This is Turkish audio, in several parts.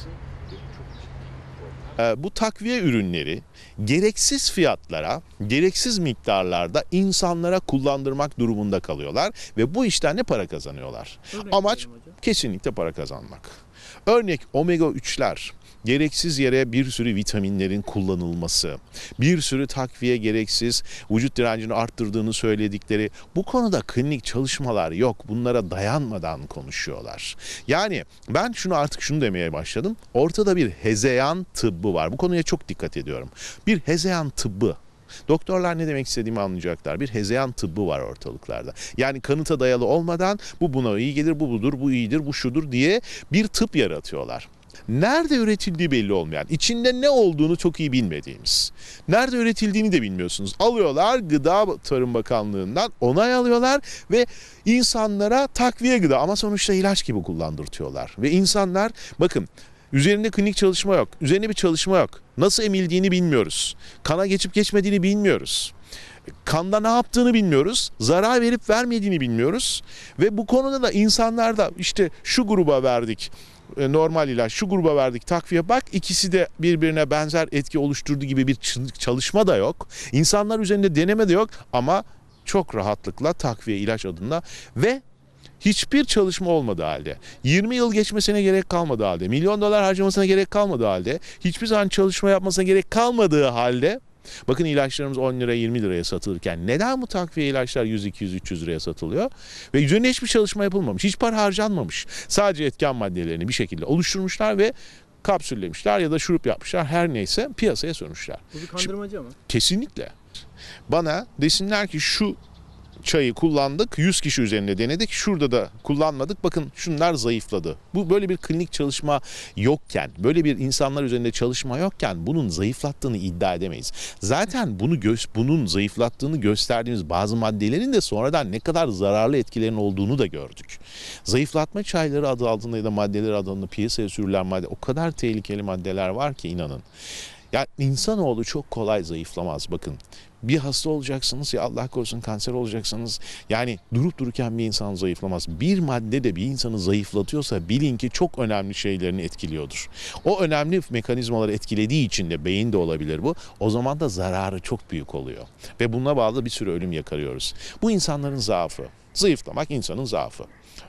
olması çok ciddi ee, Bu takviye ürünleri gereksiz fiyatlara, gereksiz miktarlarda insanlara kullandırmak durumunda kalıyorlar ve bu işten de para kazanıyorlar. Örnek Amaç kesinlikle para kazanmak. Örnek omega 3'ler, gereksiz yere bir sürü vitaminlerin kullanılması, bir sürü takviye gereksiz vücut direncini arttırdığını söyledikleri bu konuda klinik çalışmalar yok. Bunlara dayanmadan konuşuyorlar. Yani ben şunu artık şunu demeye başladım. Ortada bir hezeyan tıbbı var. Bu konuya çok dikkat ediyorum. Bir hezeyan tıbbı Doktorlar ne demek istediğimi anlayacaklar. Bir hezeyan tıbbı var ortalıklarda. Yani kanıta dayalı olmadan bu buna iyi gelir, bu budur, bu iyidir, bu şudur diye bir tıp yaratıyorlar nerede üretildiği belli olmayan, içinde ne olduğunu çok iyi bilmediğimiz, nerede üretildiğini de bilmiyorsunuz. Alıyorlar Gıda Tarım Bakanlığı'ndan onay alıyorlar ve insanlara takviye gıda ama sonuçta ilaç gibi kullandırtıyorlar. Ve insanlar bakın üzerinde klinik çalışma yok, üzerine bir çalışma yok. Nasıl emildiğini bilmiyoruz. Kana geçip geçmediğini bilmiyoruz kanda ne yaptığını bilmiyoruz. Zarar verip vermediğini bilmiyoruz. Ve bu konuda da insanlarda işte şu gruba verdik e, normal ilaç şu gruba verdik takviye bak ikisi de birbirine benzer etki oluşturdu gibi bir çalışma da yok. İnsanlar üzerinde deneme de yok ama çok rahatlıkla takviye ilaç adında ve hiçbir çalışma olmadı halde, 20 yıl geçmesine gerek kalmadı halde, milyon dolar harcamasına gerek kalmadı halde, hiçbir zaman çalışma yapmasına gerek kalmadığı halde Bakın ilaçlarımız 10 lira 20 liraya satılırken neden bu takviye ilaçlar 100, 200, 300 liraya satılıyor? Ve üzerine hiçbir çalışma yapılmamış. Hiç para harcanmamış. Sadece etken maddelerini bir şekilde oluşturmuşlar ve kapsüllemişler ya da şurup yapmışlar. Her neyse piyasaya sürmüşler. Bu bir kandırmaca mı? Kesinlikle. Bana desinler ki şu çayı kullandık. 100 kişi üzerinde denedik. Şurada da kullanmadık. Bakın şunlar zayıfladı. Bu böyle bir klinik çalışma yokken, böyle bir insanlar üzerinde çalışma yokken bunun zayıflattığını iddia edemeyiz. Zaten bunu gö- bunun zayıflattığını gösterdiğimiz bazı maddelerin de sonradan ne kadar zararlı etkilerin olduğunu da gördük. Zayıflatma çayları adı altında ya da maddeler adı altında piyasaya sürülen madde o kadar tehlikeli maddeler var ki inanın. Ya insanoğlu çok kolay zayıflamaz bakın. Bir hasta olacaksınız ya Allah korusun kanser olacaksınız. Yani durup dururken bir insan zayıflamaz. Bir madde de bir insanı zayıflatıyorsa bilin ki çok önemli şeylerini etkiliyordur. O önemli mekanizmaları etkilediği için de beyin de olabilir bu. O zaman da zararı çok büyük oluyor. Ve bununla bağlı bir sürü ölüm yakarıyoruz. Bu insanların zaafı. Zayıflamak insanın zaafı.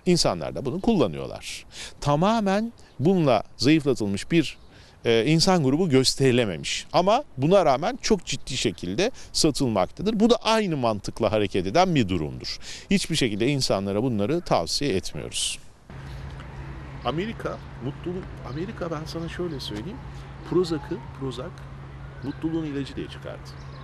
İnsanlar da bunu kullanıyorlar. Tamamen bununla zayıflatılmış bir e, insan grubu gösterilememiş. Ama buna rağmen çok ciddi şekilde satılmaktadır. Bu da aynı mantıkla hareket eden bir durumdur. Hiçbir şekilde insanlara bunları tavsiye etmiyoruz. Amerika, mutluluk, Amerika ben sana şöyle söyleyeyim. Prozac'ı, Prozac mutluluğun ilacı diye çıkardı.